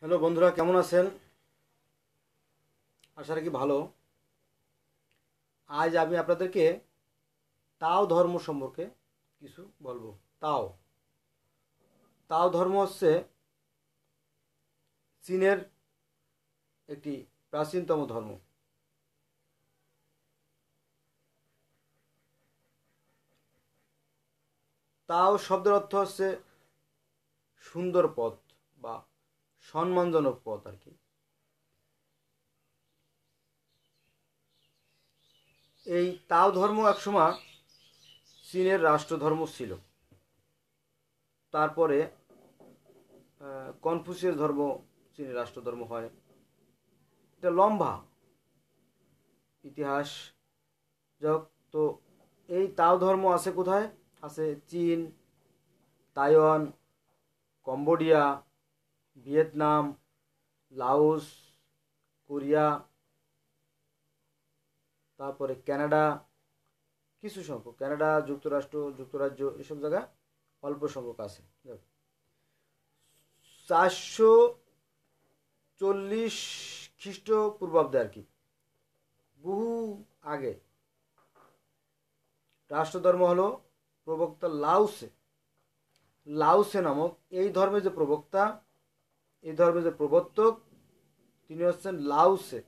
hello বন্ধুরা কেমন আছেন আশা রাখি ভালো আজ আমি আপনাদেরকে তাও ধর্ম সম্পর্কে কিছু বলবো তাও তাও ধর্ম হচ্ছে চীনের একটি প্রাচীনতম ধর্ম তাও শব্দের অর্থ হচ্ছে সুন্দর পথ বা সম্মানজনক পথ আর কি এই তাও ধর্ম একসময় চীনের রাষ্ট্রধর্ম ছিল তারপরে কনফুসিয়াস ধর্ম চীনের রাষ্ট্রধর্ম হয় এটা লম্বা ইতিহাস যাক তো এই তাও ধর্ম আছে কোথায় আছে চীন Taiwan Cambodia Vietnam Laos Korea তারপরে ক্যানাডা কিছু সংখ্যক ক্যানাডা যুক্তরাষ্ট্র যুক্তরাজ্য এসব জায়গা অল্প সংখ্যক আছে চারশো চল্লিশ খ্রিস্টপূর্বাব্দে আর কি বহু আগে রাষ্ট্রধর্ম হলো প্রবক্তা লাউসে লাউসে নামক এই ধর্মের যে প্রবক্তা এই ধর্মের যে প্রবর্তক তিনি হচ্ছেন লাউসে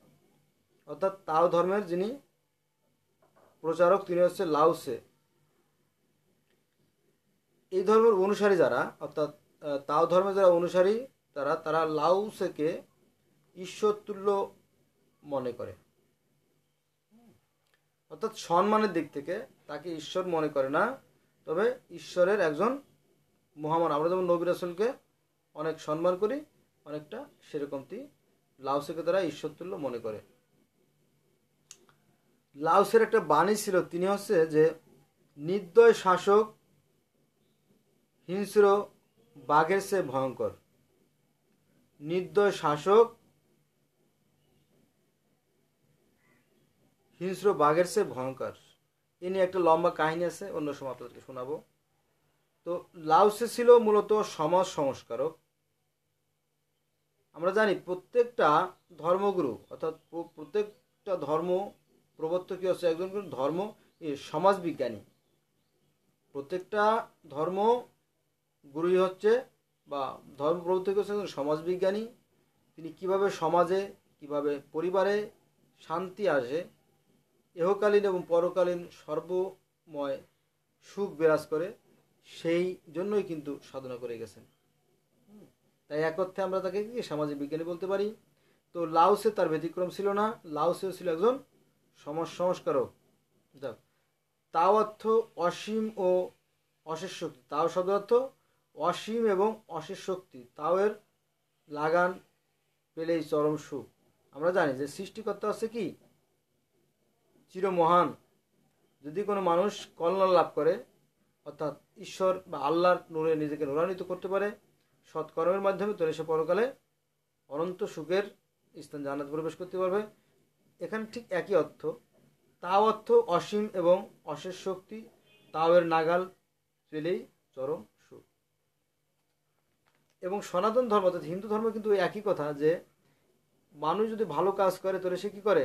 অর্থাৎ তাও ধর্মের যিনি প্রচারক তিনি হচ্ছেন লাউসে এই ধর্মের অনুসারী যারা অর্থাৎ তাও ধর্মের যারা অনুসারী তারা তারা লাউসেকে ঈশ্বরতুল্য মনে করে অর্থাৎ সম্মানের দিক থেকে তাকে ঈশ্বর মনে করে না তবে ঈশ্বরের একজন মহামান আমরা যেমন নবী রাসুলকে অনেক সম্মান করি অনেকটা সেরকমটি লাউসেকে তারা ঈশ্বরতুল্য মনে করে লাউসের একটা বাণী ছিল তিনি হচ্ছে যে নির্দয় শাসক হিংস্র বাঘের সে ভয়ঙ্কর নির্দয় শাসক হিংস্র বাঘের সে ভয়ঙ্কর এ নিয়ে একটা লম্বা কাহিনী আছে অন্য সময় আপনাদেরকে শোনাবো তো লাউসে ছিল মূলত সমাজ সংস্কারক আমরা জানি প্রত্যেকটা ধর্মগুরু অর্থাৎ প্রত্যেকটা ধর্ম প্রবর্তকী হচ্ছে একজন ধর্ম সমাজবিজ্ঞানী প্রত্যেকটা ধর্ম গুরুই হচ্ছে বা ধর্ম প্রবর্তক হচ্ছে একজন সমাজবিজ্ঞানী তিনি কিভাবে সমাজে কিভাবে পরিবারে শান্তি আসে এহকালীন এবং পরকালীন সর্বময় সুখ বিরাজ করে সেই জন্যই কিন্তু সাধনা করে গেছেন তাই এক অর্থে আমরা তাকে কি সামাজিক বিজ্ঞানী বলতে পারি তো লাউসে তার ব্যতিক্রম ছিল না লাউসেও ছিল একজন সমাজ সংস্কারক যাক তাও অর্থ অসীম ও অশেষ শক্তি তাও অর্থ অসীম এবং অশেষ শক্তি তাও এর লাগান পেলেই চরম সুখ আমরা জানি যে সৃষ্টিকর্তা হচ্ছে কি চিরমহান যদি কোনো মানুষ কল্যাণ লাভ করে অর্থাৎ ঈশ্বর বা আল্লাহর নূরে নিজেকে নোরান্বিত করতে পারে সৎকর্মের মাধ্যমে তৈরি সে পরকালে অনন্ত সুখের স্থান জান্নাত প্রবেশ করতে পারবে এখানে ঠিক একই অর্থ তাও অর্থ অসীম এবং অশেষ শক্তি তাও এর নাগাল পেলেই চরম সুখ এবং সনাতন ধর্ম অর্থাৎ হিন্দু ধর্ম কিন্তু একই কথা যে মানুষ যদি ভালো কাজ করে তাহলে সে কী করে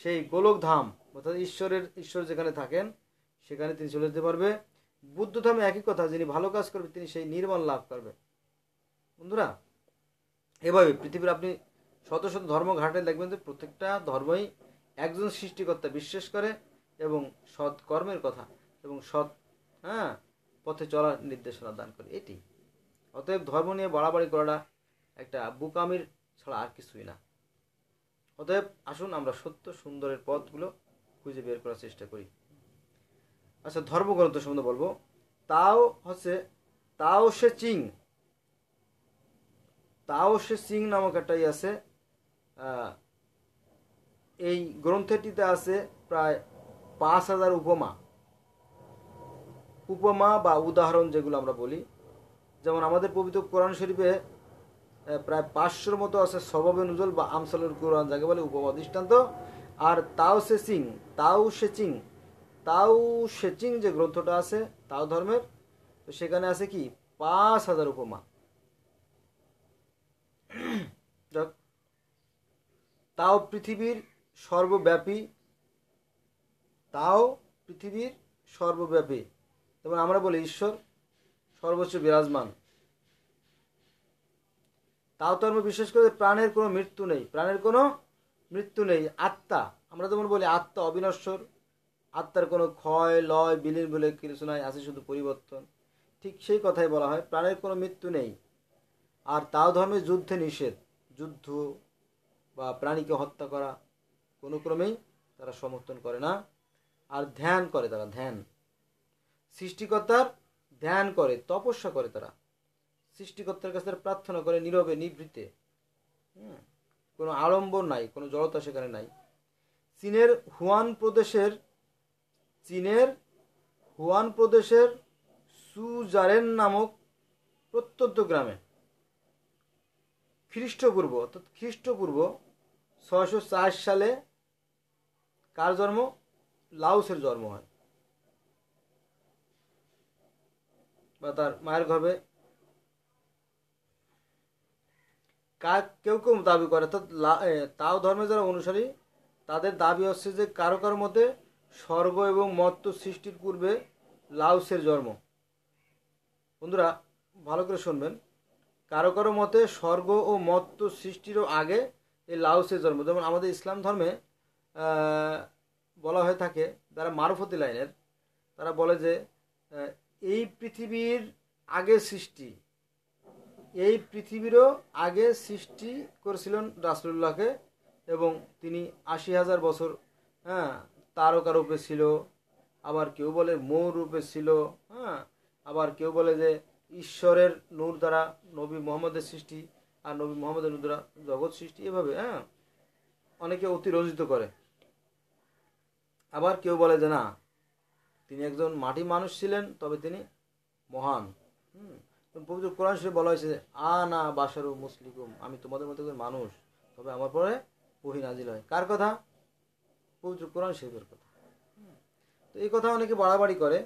সেই গোলক ধাম অর্থাৎ ঈশ্বরের ঈশ্বর যেখানে থাকেন সেখানে তিনি চলে যেতে পারবে বুদ্ধ ধর্মে একই কথা যিনি ভালো কাজ করবে তিনি সেই নির্মাণ লাভ করবে বন্ধুরা এভাবে পৃথিবীর আপনি শত শত ধর্ম ঘাটে দেখবেন যে প্রত্যেকটা ধর্মই একজন সৃষ্টিকর্তা বিশ্বাস করে এবং সৎ কর্মের কথা এবং সৎ হ্যাঁ পথে চলার নির্দেশনা দান করে এটি অতএব ধর্ম নিয়ে বাড়াবাড়ি করাটা একটা বুকামির ছাড়া আর কিছুই না অতএব আসুন আমরা সত্য সুন্দরের পথগুলো খুঁজে বের করার চেষ্টা করি আচ্ছা ধর্মগ্রন্থ সম্বন্ধে বলবো তাও হচ্ছে তাও সে চিং তাও সে সিং নামক একটাই আছে এই গ্রন্থটিতে আছে প্রায় পাঁচ হাজার উপমা উপমা বা উদাহরণ যেগুলো আমরা বলি যেমন আমাদের পবিত্র কোরআন শরীফে প্রায় পাঁচশোর মতো আছে সবাবে নজল বা আমসালুর কোরআন যাকে বলে উপমা দৃষ্টান্ত আর তাও সে চিং তাও সে চিং তাও সে চিং যে গ্রন্থটা আছে তাও ধর্মের সেখানে আছে কি পাঁচ হাজার উপমা তাও পৃথিবীর সর্বব্যাপী তাও পৃথিবীর সর্বব্যাপী যেমন আমরা বলি ঈশ্বর সর্বোচ্চ বিরাজমান তাও তো আমরা বিশ্বাস করি প্রাণের কোনো মৃত্যু নেই প্রাণের কোনো মৃত্যু নেই আত্মা আমরা যেমন বলি আত্মা অবিনশ্বর আত্মার কোনো ক্ষয় লয় বিলীন বলে কিছু নয় আছে শুধু পরিবর্তন ঠিক সেই কথাই বলা হয় প্রাণের কোনো মৃত্যু নেই আর তাও ধর্মে যুদ্ধে নিষেধ যুদ্ধ বা প্রাণীকে হত্যা করা কোনো ক্রমেই তারা সমর্থন করে না আর ধ্যান করে তারা ধ্যান সৃষ্টিকর্তার ধ্যান করে তপস্যা করে তারা সৃষ্টিকর্তার কাছে তারা প্রার্থনা করে নীরবে নিভৃতে হ্যাঁ কোনো আড়ম্বর নাই কোনো জড়তা সেখানে নাই চীনের হুয়ান প্রদেশের চীনের হুয়ান প্রদেশের সুজারেন নামক প্রত্যন্ত গ্রামে খ্রিস্টপূর্ব অর্থাৎ খ্রিস্টপূর্ব ছয়শো সালে কার জন্ম লাউসের জন্ম হয় বা তার মায়ের গর্ভে কার কেউ কেউ দাবি করে অর্থাৎ তাও ধর্মে যারা অনুসারী তাদের দাবি হচ্ছে যে কারো কারো মধ্যে স্বর্গ এবং মত্ত সৃষ্টির পূর্বে লাউসের জন্ম বন্ধুরা ভালো করে শুনবেন কারো কারো মতে স্বর্গ ও মত্ত সৃষ্টিরও আগে এই লাউসের জন্ম যেমন আমাদের ইসলাম ধর্মে বলা হয়ে থাকে যারা মারুফতি লাইনের তারা বলে যে এই পৃথিবীর আগে সৃষ্টি এই পৃথিবীরও আগে সৃষ্টি করেছিলেন রাসুল্লাহকে এবং তিনি আশি হাজার বছর হ্যাঁ তারকা রূপে ছিল আবার কেউ বলে মৌ রূপে ছিল হ্যাঁ আবার কেউ বলে যে ঈশ্বরের নূর দ্বারা নবী মোহাম্মদের সৃষ্টি আর নবী মোহাম্মদের নূর দ্বারা জগৎ সৃষ্টি এভাবে হ্যাঁ অনেকে অতিরঞ্জিত করে আবার কেউ বলে যে না তিনি একজন মাটি মানুষ ছিলেন তবে তিনি মহান হুম পবিত্র কোরআন শরীফ বলা হয়েছে আ না বাসারু মুসলিকুম আমি তোমাদের মতো একজন মানুষ তবে আমার পরে ওহি নাজিল হয় কার কথা পবিত্র কোরআন শরীফের কথা তো এই কথা অনেকে বাড়াবাড়ি করে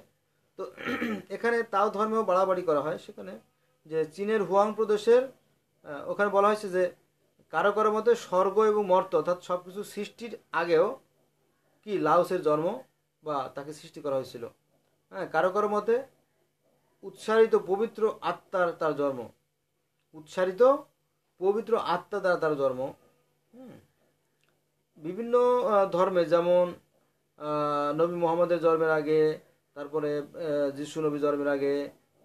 তো এখানে তাও ধর্মেও বাড়াবাড়ি করা হয় সেখানে যে চীনের হুয়াং প্রদেশের ওখানে বলা হয়েছে যে কারো কারো মতে স্বর্গ এবং মর্ত অর্থাৎ সব কিছু সৃষ্টির আগেও কি লাউসের জন্ম বা তাকে সৃষ্টি করা হয়েছিল হ্যাঁ কারো কারো মতে উৎসারিত পবিত্র আত্মার তার জন্ম উৎসারিত পবিত্র আত্মা দ্বারা তার জন্ম বিভিন্ন ধর্মে যেমন নবী মোহাম্মদের জন্মের আগে তারপরে যিশু নবী জন্মের আগে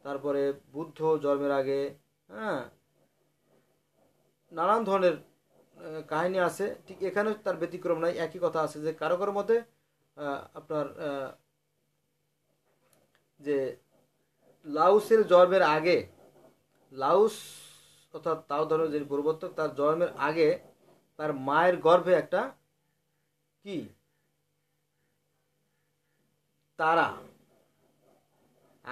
তারপরে বুদ্ধ জন্মের আগে হ্যাঁ নানান ধরনের কাহিনী আছে ঠিক এখানেও তার ব্যতিক্রম নাই একই কথা আছে যে কারো কারোর মতে আপনার যে লাউসের জন্মের আগে লাউস অর্থাৎ তাও ধরনের যে প্রবর্তক তার জন্মের আগে তার মায়ের গর্ভে একটা কি তারা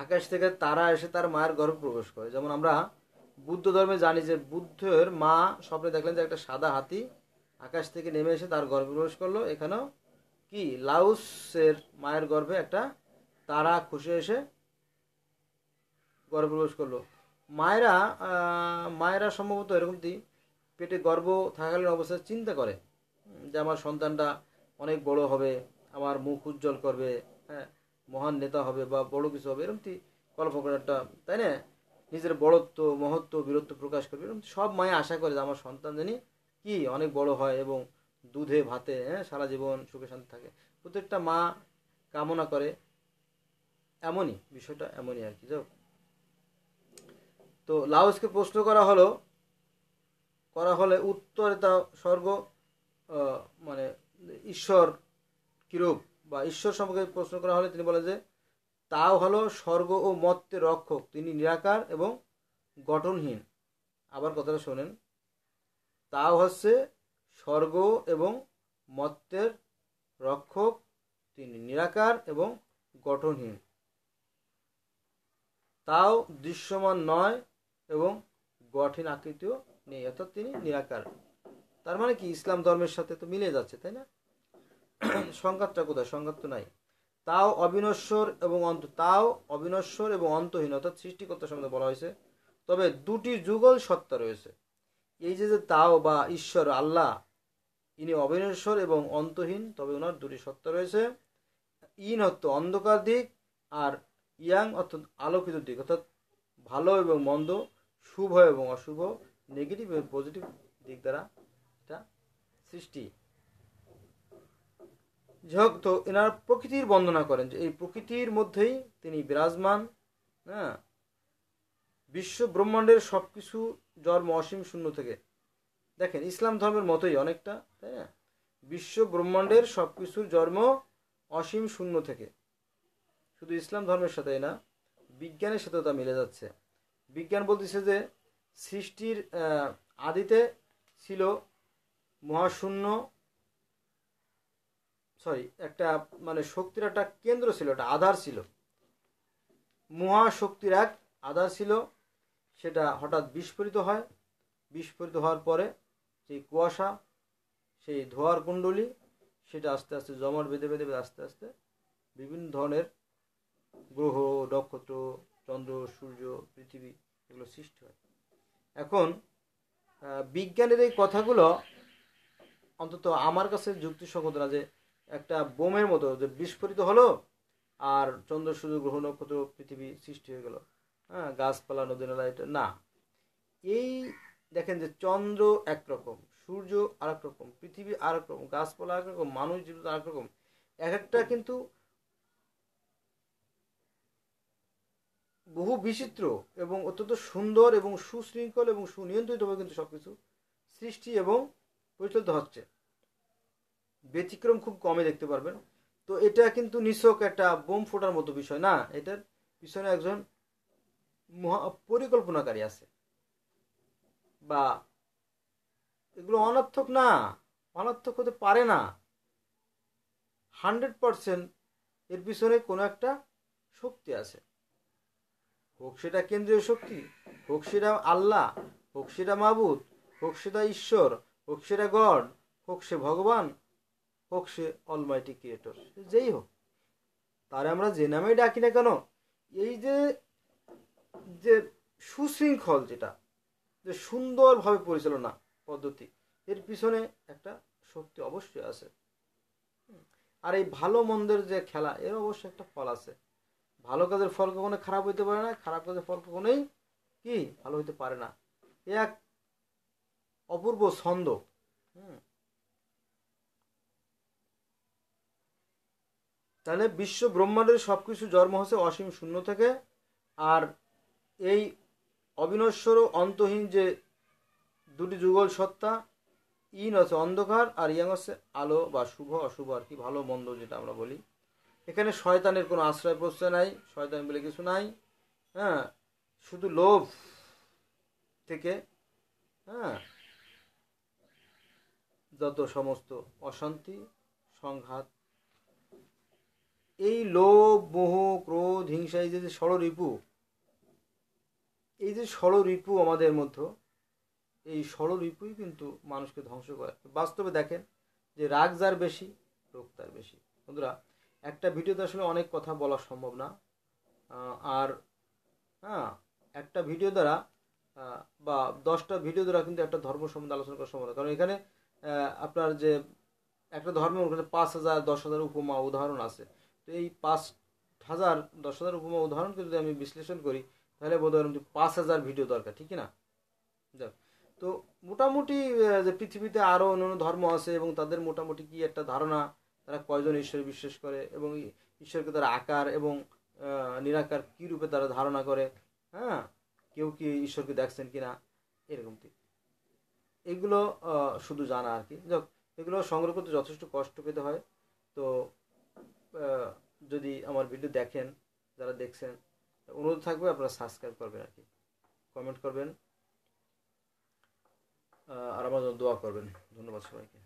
আকাশ থেকে তারা এসে তার মায়ের গর্ভ প্রবেশ করে যেমন আমরা বুদ্ধ ধর্মে জানি যে বুদ্ধের মা স্বপ্নে দেখলেন যে একটা সাদা হাতি আকাশ থেকে নেমে এসে তার গর্ভ প্রবেশ করলো এখানেও কি লাউসের মায়ের গর্ভে একটা তারা খসে এসে গর্ভ প্রবেশ করলো মায়েরা মায়েরা সম্ভবত এরকম কি পেটে গর্ব থাকাকালীন অবস্থায় চিন্তা করে যে আমার সন্তানটা অনেক বড় হবে আমার মুখ উজ্জ্বল করবে হ্যাঁ মহান নেতা হবে বা বড় কিছু হবে এরকমটি কল্পনা একটা তাই না নিজের বড়ত্ব মহত্ব বীরত্ব প্রকাশ করবে এরকম সব মায়ে আশা করে যে আমার সন্তান জানি কি অনেক বড় হয় এবং দুধে ভাতে হ্যাঁ সারা জীবন সুখে শান্তি থাকে প্রত্যেকটা মা কামনা করে এমনই বিষয়টা এমনই আর কি যাও তো লাউসকে প্রশ্ন করা হলো করা হলে উত্তরে তা স্বর্গ মানে ঈশ্বর কিরূপ বা ঈশ্বর সম্পর্কে প্রশ্ন করা হলে তিনি বলেন যে তাও হলো স্বর্গ ও মত্তের রক্ষক তিনি নিরাকার এবং গঠনহীন আবার কথাটা শোনেন তাও হচ্ছে স্বর্গ এবং মত্তের রক্ষক তিনি নিরাকার এবং গঠনহীন তাও দৃশ্যমান নয় এবং গঠিন আকৃতিও নেই অর্থাৎ তিনি নিরাকার তার মানে কি ইসলাম ধর্মের সাথে তো মিলে যাচ্ছে তাই না সংঘাতটা কোথায় সংঘাত তো নাই তাও অবিনশ্বর এবং অন্ত তাও অবিনশ্বর এবং অন্তহীন অর্থাৎ সৃষ্টিকর্তা সম্বন্ধে বলা হয়েছে তবে দুটি যুগল সত্তা রয়েছে এই যে যে তাও বা ঈশ্বর আল্লাহ ইনি অবিনশ্বর এবং অন্তহীন তবে ওনার দুটি সত্তা রয়েছে ইন অর্থ অন্ধকার দিক আর ইয়াং অর্থাৎ আলোকিত দিক অর্থাৎ ভালো এবং মন্দ শুভ এবং অশুভ নেগেটিভ এবং পজিটিভ দিক দ্বারা এটা সৃষ্টি তো এনারা প্রকৃতির বন্দনা করেন যে এই প্রকৃতির মধ্যেই তিনি বিরাজমান হ্যাঁ বিশ্ব ব্রহ্মাণ্ডের সব কিছু জন্ম অসীম শূন্য থেকে দেখেন ইসলাম ধর্মের মতোই অনেকটা তাই না বিশ্ব ব্রহ্মাণ্ডের সব কিছুর জন্ম অসীম শূন্য থেকে শুধু ইসলাম ধর্মের সাথেই না বিজ্ঞানের সাথে তা মিলে যাচ্ছে বিজ্ঞান বলতেছে যে সৃষ্টির আদিতে ছিল মহাশূন্য সরি একটা মানে শক্তির একটা কেন্দ্র ছিল একটা আধার ছিল মহাশক্তির এক আধার ছিল সেটা হঠাৎ বিস্ফোরিত হয় বিস্ফোরিত হওয়ার পরে সেই কুয়াশা সেই ধোয়ার কুণ্ডলী সেটা আস্তে আস্তে জমাট বেঁধে বেঁধে আস্তে আস্তে বিভিন্ন ধরনের গ্রহ নক্ষত্র চন্দ্র সূর্য পৃথিবী এগুলো সৃষ্টি হয় এখন বিজ্ঞানের এই কথাগুলো অন্তত আমার কাছে যুক্তিসঙ্গত না যে একটা বোমের মতো যে বিস্ফোরিত হলো আর চন্দ্র সূর্য গ্রহ নক্ষত্র পৃথিবী সৃষ্টি হয়ে গেল হ্যাঁ গাছপালা নদী নালা এটা না এই দেখেন যে চন্দ্র একরকম সূর্য আরেক রকম পৃথিবী আরেক রকম গাছপালা এক রকম মানুষ আর আরেক রকম এক একটা কিন্তু বহু বিচিত্র এবং অত্যন্ত সুন্দর এবং সুশৃঙ্খল এবং সুনিয়ন্ত্রিতভাবে কিন্তু সব কিছু সৃষ্টি এবং পরিচালিত হচ্ছে ব্যতিক্রম খুব কমে দেখতে পারবেন তো এটা কিন্তু নিছক একটা বোম ফোটার মতো বিষয় না এটার পিছনে একজন মহা পরিকল্পনাকারী আছে বা এগুলো অনার্থক না অনার্থক হতে পারে না হান্ড্রেড পারসেন্ট এর পিছনে কোনো একটা শক্তি আছে হোক সেটা কেন্দ্রীয় শক্তি হোক সেটা আল্লাহ হোক সেটা মাবুদ হোক সেটা ঈশ্বর হোক সেটা গড হোক সে ভগবান হোক সে অলমাইটি ক্রিয়েটর যেই হোক তার আমরা যে নামেই ডাকি না কেন এই যে যে সুশৃঙ্খল যেটা যে সুন্দরভাবে পরিচালনা পদ্ধতি এর পিছনে একটা শক্তি অবশ্যই আছে আর এই ভালো মন্দের যে খেলা এর অবশ্যই একটা ফল আছে ভালো কাজের ফল কখনো খারাপ হইতে পারে না খারাপ কাজের ফল কখনোই কি ভালো হইতে পারে না এক অপূর্ব ছন্দ তাহলে বিশ্ব ব্রহ্মাণ্ডের সব কিছু জন্ম হচ্ছে অসীম শূন্য থেকে আর এই অবিনশ্বর অন্তহীন যে দুটি যুগল সত্তা ইন হচ্ছে অন্ধকার আর ইয়াং হচ্ছে আলো বা শুভ অশুভ আর কি ভালো মন্দ যেটা আমরা বলি এখানে শয়তানের কোনো আশ্রয় প্রশ্রয় নাই শয়তান বলে কিছু নাই হ্যাঁ শুধু লোভ থেকে হ্যাঁ যত সমস্ত অশান্তি সংঘাত এই লোভ মোহ ক্রোধ হিংসা এই যে ষড়রিপু এই যে ষড়রিপু আমাদের মধ্যে এই ষড়রিপুই কিন্তু মানুষকে ধ্বংস করে বাস্তবে দেখেন যে রাগ যার বেশি রোগ তার বেশি বন্ধুরা একটা ভিডিওতে আসলে অনেক কথা বলা সম্ভব না আর হ্যাঁ একটা ভিডিও দ্বারা বা দশটা ভিডিও দ্বারা কিন্তু একটা ধর্ম সম্বন্ধে আলোচনা করা সম্ভব কারণ এখানে আপনার যে একটা ধর্মের পাঁচ হাজার দশ হাজার উপমা উদাহরণ আছে তো এই পাঁচ হাজার দশ হাজার উপমা উদাহরণকে যদি আমি বিশ্লেষণ করি তাহলে বোধ হয় পাঁচ হাজার ভিডিও দরকার ঠিক না যাক তো মোটামুটি যে পৃথিবীতে আরও অন্য ধর্ম আছে এবং তাদের মোটামুটি কি একটা ধারণা তারা কয়জন ঈশ্বরে বিশ্বাস করে এবং ঈশ্বরকে তারা আকার এবং নিরাকার কী রূপে তারা ধারণা করে হ্যাঁ কেউ কি ঈশ্বরকে দেখছেন কি না এরকম এগুলো শুধু জানা আর কি যাক এগুলো সংগ্রহ করতে যথেষ্ট কষ্ট পেতে হয় তো যদি আমার ভিডিও দেখেন যারা দেখছেন অনুরোধ থাকবে আপনারা সাবস্ক্রাইব করবেন আর কি কমেন্ট করবেন আর আমার জন্য দোয়া করবেন ধন্যবাদ সবাইকে